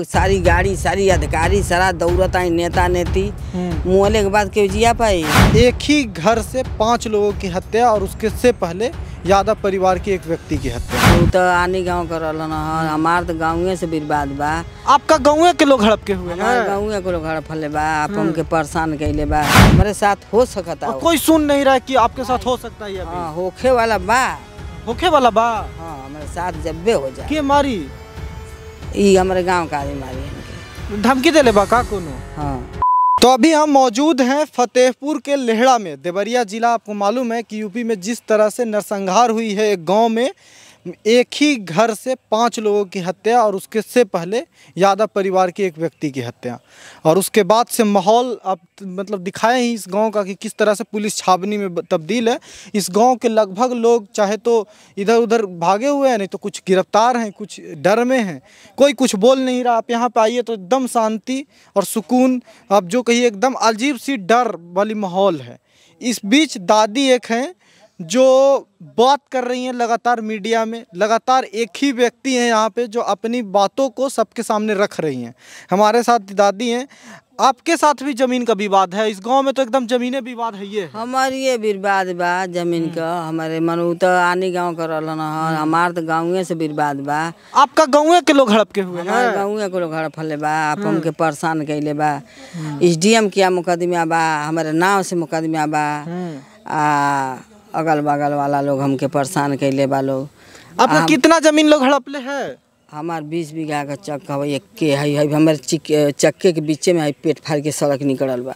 सारी गाड़ी सारी अधिकारी सारा दौड़त आई नेता नेती मोहल्ले हम्म। के बाद क्यों जिया पाई एक ही घर से पांच लोगों की हत्या और उसके से पहले यादव परिवार के एक व्यक्ति की हत्या तो आनी गांव का हमारे हमार तो गाँवे से बर्बाद बा आपका गाँवे के लोग हड़प के हुए गाँवे के लोग हड़प बा आप हम्म। परेशान कैले बा हमारे साथ हो सकता है कोई सुन नहीं रहा की आपके साथ हो सकता है हाँ, होखे वाला बा वाला बा हाँ, हमारे साथ जब हो जाए के मारी ये हमारे गांव का आदमी धमकी दे का हाँ तो अभी हम मौजूद हैं फतेहपुर के लेहड़ा में देवरिया ज़िला आपको मालूम है कि यूपी में जिस तरह से नरसंहार हुई है एक गांव में एक ही घर से पाँच लोगों की हत्या और उसके से पहले यादव परिवार के एक व्यक्ति की हत्या और उसके बाद से माहौल आप मतलब दिखाए ही इस गांव का कि किस तरह से पुलिस छावनी में तब्दील है इस गांव के लगभग लोग चाहे तो इधर उधर भागे हुए हैं नहीं तो कुछ गिरफ्तार हैं कुछ डर में हैं कोई कुछ बोल नहीं रहा आप यहाँ पर आइए तो एकदम शांति और सुकून आप जो कहिए एकदम अजीब सी डर वाली माहौल है इस बीच दादी एक हैं जो बात कर रही हैं लगातार मीडिया में लगातार एक ही व्यक्ति हैं यहाँ पे जो अपनी बातों को सबके सामने रख रही हैं हमारे साथ दादी हैं आपके साथ भी जमीन का विवाद है इस गांव में तो एकदम जमीने विवाद है ये हमारे ये विवाद बा जमीन हम्म। का हमारे मनु तो आनी गांव का रहन हम्म। हमारे तो गाँवे से विवाद बा आपका गाँवे के लोग हड़प के हुए गाँवे के लोग हड़पले बा आप हम्म। परेशान कैले बा एस डी एम किया मुकदमा बा हमारे नाव से मुकदमा बा आ अगल बगल वाला लोग हमके परेशान कैले बा लोग आपका कितना जमीन लोग हड़पले है हमार बीस बीघा का चक हई एक्के हई हई हमारे चक्के के बीचे में है पेट फाड़ के सड़क निकल बा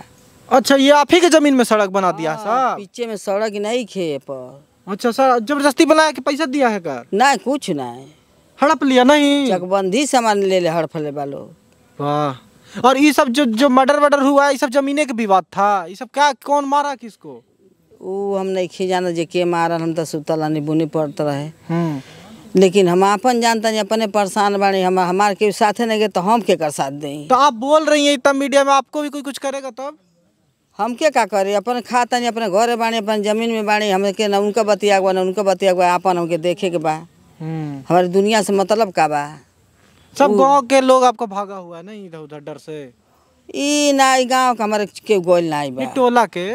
अच्छा ये आप ही के जमीन में सड़क बना दिया हाँ, सर पीछे में सड़क नहीं खे पर अच्छा सर जबरदस्ती बना के पैसा दिया है कर नहीं कुछ नहीं हड़प लिया नहीं चकबंदी सामान ले ले हड़प ले बालो वाह और ये सब जो जो मर्डर वर्डर हुआ ये सब जमीने के विवाद था ये सब क्या कौन मारा किसको वो हम नहीं खी जाना जे के मारल हम तो सुतल नहीं बुनी पड़ते रहे हम्म। लेकिन हम अपन जानते नहीं अपने परेशान बने हम हमारे साथ नहीं गए तो हम के कर साथ दें तो आप बोल रही हैं इतना मीडिया में आपको भी कोई कुछ करेगा तब तो हम के का करे अपन खाता नहीं अपने घर बानी अपन जमीन में बानी हम के ना उनका बतिया हुआ ना उनका बतिया हुआ अपन हमके देखे के बा हम्म। हमारी दुनिया से मतलब का बा सब गांव के लोग आपको भागा हुआ है ना इधर उधर डर से ई ना गांव का हमारे के गोल ना टोला के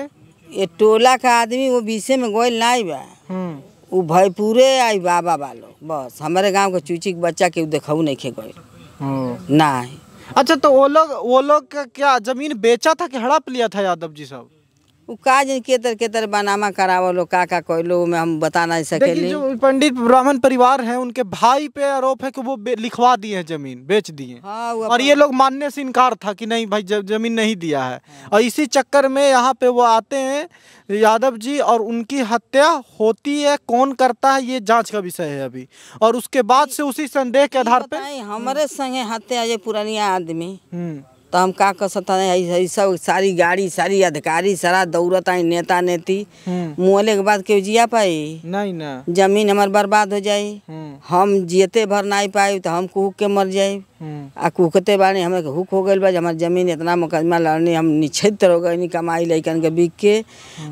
ये टोला का आदमी वो बीसे में गोयल ना आई बा वो हम्म। भयपुरे आई बाबा बालो बस हमारे गांव के चूची बच्चा के देखाऊ नहीं खे गोयल ना अच्छा तो वो लोग वो लोग क्या जमीन बेचा था कि हड़प लिया था यादव जी साहब वो केतर केतर बनामा लो का का कोयलो में हम बता नहीं सकेली जो पंडित ब्राह्मण परिवार है उनके भाई पे आरोप है कि वो लिखवा दिए हैं जमीन बेच दिए हाँ, और ये लोग मानने से इनकार था कि नहीं भाई जमीन नहीं दिया है हाँ। और इसी चक्कर में यहाँ पे वो आते हैं यादव जी और उनकी हत्या होती है कौन करता है ये जाँच का विषय है अभी और उसके बाद से उसी संदेह के आधार पर हमारे संगे हत्या ये पुरानिया आदमी हम्म। તમ કા કસ સતાઈ આઈ સબ સારી ગાડી સારી અધિકારી સરા દોરતા નેતા નેતી મોલે એક વાત કે જિયા પાય નહીં ના જમીન અમર બરબાદ હો જાય હમ જીતે ભર નઈ પાય તો હમ કુકે મર જાય हुकते बानी हमें हुक हो गए बा हमार जमीन इतना मुकदमा लड़नी हम निछेत्र हो गई कमाई लैकन के बिक के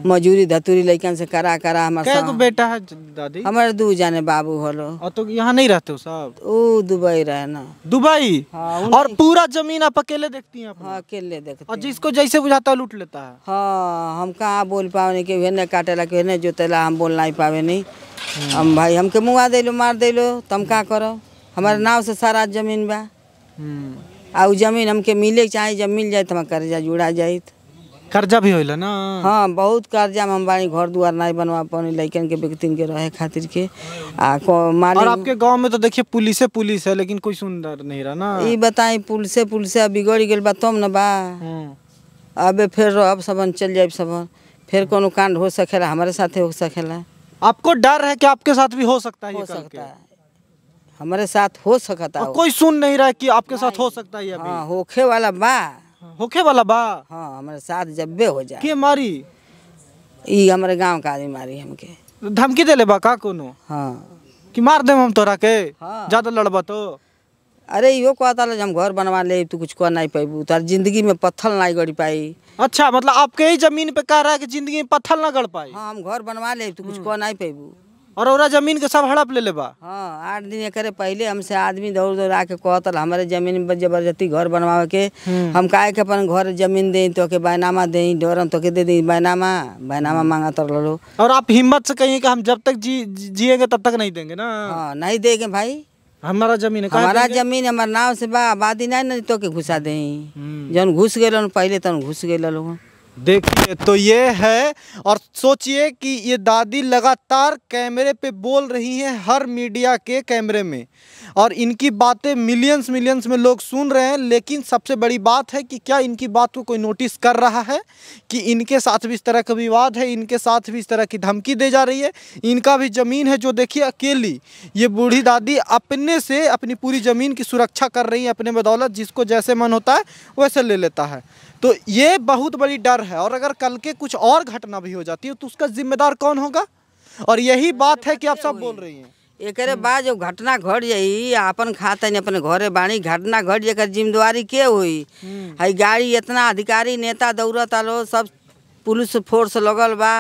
मजूरी धतूरी लैकन से करा करा हमारे तो बेटा है दादी हमारे दू जाने बाबू हलो तो यहाँ नहीं रहते हो ओ दुबई रहे ना दुबई हाँ, और पूरा जमीन आप अकेले देखती हैं हाँ अकेले देखते और जिसको जैसे बुझाता लूट लेता है हाँ हम कहाँ बोल पावे केहू नहीं काटेला केहू नहीं जोतेला हम बोल नहीं पावे नहीं हम भाई हमके मुआ दिलो मार दिलो तुम का करो हमारे नाव से सारा जमीन बा आ जमीन हमके मिले चाहे जब मिल जाए तो हम कर्जा जुड़ा जाए कर्जा भी होला ना हाँ बहुत कर्जा में हम बानी घर द्वार नहीं बनवा पाने लड़कन के व्यक्ति के रहे खातिर के आ को, और आपके गांव में तो देखिए पुलिस है पुलिस है लेकिन कोई सुंदर नहीं रहा ना ये बताए पुलिस पुलिस बिगड़ गए बा तब न बा हाँ। अबे फिर अब सबन चल जाए सबन फिर कोनो कांड हो सकेला हमारे साथ हो सकेला आपको डर है कि आपके साथ भी हो सकता है हो सकता है हमारे साथ हो सकता है कोई सुन नहीं रहा कि आपके साथ हो सकता है ये हाँ होखे वाला बा हाँ, होखे वाला बा हाँ हमारे साथ जब बे हो जाए के मारी ये हमारे गांव का आदमी मारी हमके धमकी दे ले बा का कोनो हाँ कि मार दे हम तोरा के हाँ। ज्यादा लड़बा तो अरे यो कहता था हम घर बनवा ले तू कुछ कर नहीं पाई तार जिंदगी में पत्थर नहीं गड़ पाई अच्छा मतलब आपके ही जमीन पे कह रहा है कि जिंदगी में पत्थर ना गड़ पाई हाँ हम घर बनवा ले तू कुछ हम्म। कर नहीं पाई और जमीन के सब हड़प ले ले बा हाँ आठ दिन करे पहले हमसे आदमी दौड़ दौड़ आके कहतल हमारे जमीन पर जबरदस्ती घर बनवा के हम्म। हम का अपन घर जमीन दे तो के बैनामा दे डोरम तो के दे दी बैनामा बैनामा हम्म। मांगा तर लो और आप हिम्मत से कहिए कि हम जब तक जी जिएंगे तब तक नहीं देंगे ना हाँ नहीं देंगे भाई हमारा जमीन है हमारा जमीन हमारे नाव से बा आबादी नहीं तो के घुसा दे हम्म। जौन घुस गए पहले तन घुस गए लोग देखिए तो ये है और सोचिए कि ये दादी लगातार कैमरे पे बोल रही हैं हर मीडिया के कैमरे में और इनकी बातें मिलियंस मिलियंस में लोग सुन रहे हैं लेकिन सबसे बड़ी बात है कि क्या इनकी बात को कोई नोटिस कर रहा है कि इनके साथ भी इस तरह का विवाद है इनके साथ भी इस तरह की धमकी दे जा रही है इनका भी ज़मीन है जो देखिए अकेली ये बूढ़ी दादी अपने से अपनी पूरी ज़मीन की सुरक्षा कर रही है अपने बदौलत जिसको जैसे मन होता है वैसे ले लेता है तो ये बहुत बड़ी डर है है और अगर कल के कुछ और घटना भी हो जाती है तो उसका जिम्मेदार कौन होगा और यही बात है कि आप सब बोल रही हैं एक बाद जो घटना घट जाई अपन खाते नहीं अपने घरे बानी घटना घट जाकर जिम्मेदारी के हुई है हम्म। गाड़ी इतना अधिकारी नेता दौड़त आलो सब पुलिस फोर्स लगल बा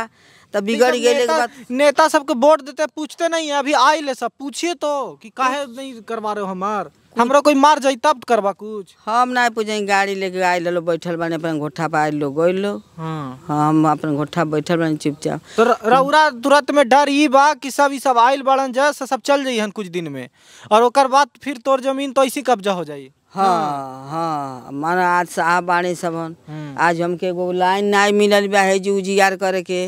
तब बिगड़ गए नेता सबको वोट देते पूछते नहीं है अभी आए ले सब पूछिए तो कि काहे हाँ। नहीं करवा रहे हो हमारे हमरो कोई मार जाई तब करबा कुछ हम ना पूजे गाड़ी लेके आइल लो बैठल बने अपन घोठा पर लो गइल लो हाँ। हम अपन घोठा बैठल बने चुपचाप तो रउरा तुरंत में डर ई बा कि सब ई सब आइल बड़न जा सब चल जाइहन कुछ दिन में और ओकर बाद फिर तोर जमीन तो ऐसी कब्जा हो जाई हाँ हाँ माना आज साहब बाणी सब हाँ। आज हमके एगो लाइन ना मिलल बा है जी उजियार करे के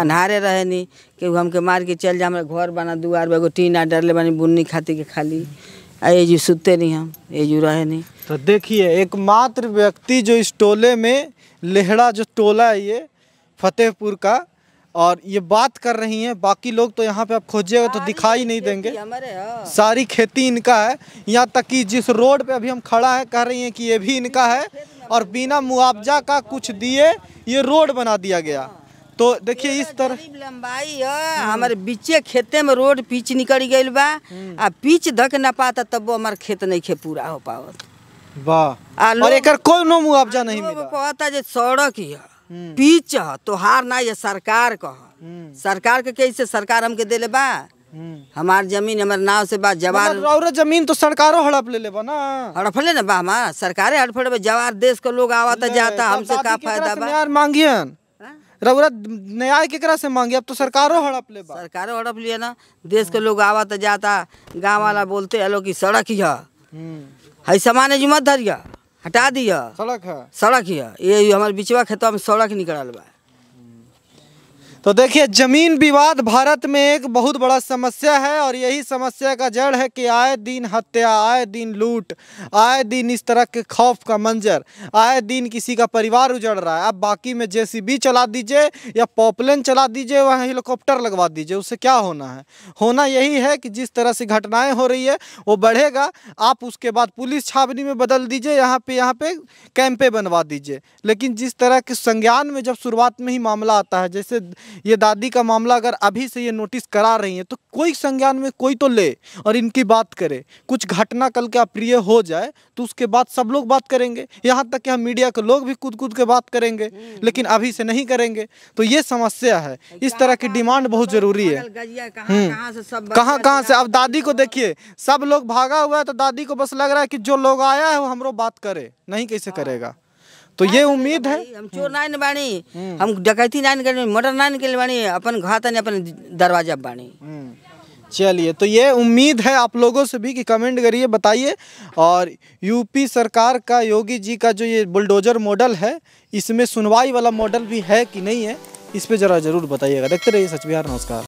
अन्हारे रहे नी कि हमके मार के चल जा हमरा घर बना दुआर एगो टीना डरले बनी बुन्नी खाती के खाली ये जो सुते नहीं हम ये जो रहे नहीं तो देखिए एकमात्र व्यक्ति जो इस टोले में लेहड़ा जो टोला है ये फतेहपुर का और ये बात कर रही हैं बाकी लोग तो यहाँ पे आप खोजिएगा तो दिखाई नहीं देंगे हाँ। सारी खेती इनका है यहाँ तक कि जिस रोड पे अभी हम खड़ा है कह रही हैं कि ये भी इनका है और बिना मुआवजा का कुछ दिए ये रोड बना दिया गया तो देखिए इस तरह लंबाई है हमारे बीचे खेते में रोड पीच निकल गई बा आ पीच धक न पाता तब वो हमारे खेत नहीं खे पूरा हो पावत और एक कोई नो मुआवजा नहीं मिला कहता जे सड़क है हम्म। पीच है तो हार ना ये सरकार का हम्म। सरकार के कैसे सरकार हमके देले बा हम्म। हमार जमीन हमारे नाव से बात जवार और मतलब जमीन तो सरकारो हड़प ले ले ना हड़प ले ना बा हमार सरकारे हड़प ले जवार देश के लोग आवता जाता हमसे का फायदा बा यार मांगियन रउरा न्याय केकरा से मांगे अब तो सरकारों हड़प ले सरकारों हड़प लिया ना देश के लोग आवा तो जाता गाँव वाला बोलते हम्म। है लोग सड़क ही है सामान जुम्मत धरिया हटा दिया सड़क है सड़क ही है ये हमारे बिचवा खेतवा में सड़क निकल बा तो देखिए ज़मीन विवाद भारत में एक बहुत बड़ा समस्या है और यही समस्या का जड़ है कि आए दिन हत्या आए दिन लूट आए दिन इस तरह के खौफ का मंजर आए दिन किसी का परिवार उजड़ रहा है आप बाकी में जेसीबी चला दीजिए या पॉपलेन चला दीजिए वहाँ हेलीकॉप्टर लगवा दीजिए उससे क्या होना है होना यही है कि जिस तरह से घटनाएँ हो रही है वो बढ़ेगा आप उसके बाद पुलिस छावनी में बदल दीजिए यहाँ पर यहाँ पर कैंपे बनवा दीजिए लेकिन जिस तरह के संज्ञान में जब शुरुआत में ही मामला आता है जैसे ये दादी का मामला अगर अभी से ये नोटिस करा रही हैं तो कोई संज्ञान में कोई तो ले और इनकी बात करे कुछ घटना कल के अप्रिय हो जाए तो उसके बाद सब लोग बात करेंगे यहाँ तक कि हम मीडिया के लोग भी कूद कूद के बात करेंगे हम्म। लेकिन अभी से नहीं करेंगे तो ये समस्या है इस तरह की डिमांड बहुत ज़रूरी है हम्म। कहाँ कहाँ से अब दादी को देखिए सब लोग भागा हुआ है तो दादी को बस लग रहा है कि जो लोग आया है वो हमरो बात करे नहीं कैसे हाँ। करेगा तो ये उम्मीद है हम चोर हम्म। नाइन बानी हम्म। हम डकैती नाइन कर मर्डर नाइन के बानी अपन घातन अपन दरवाजा बानी हम्म। चलिए तो ये उम्मीद है आप लोगों से भी कि कमेंट करिए बताइए और यूपी सरकार का योगी जी का जो ये बुलडोजर मॉडल है इसमें सुनवाई वाला मॉडल भी है कि नहीं है इस पर ज़रा ज़रूर बताइएगा देखते रहिए सच बिहार नमस्कार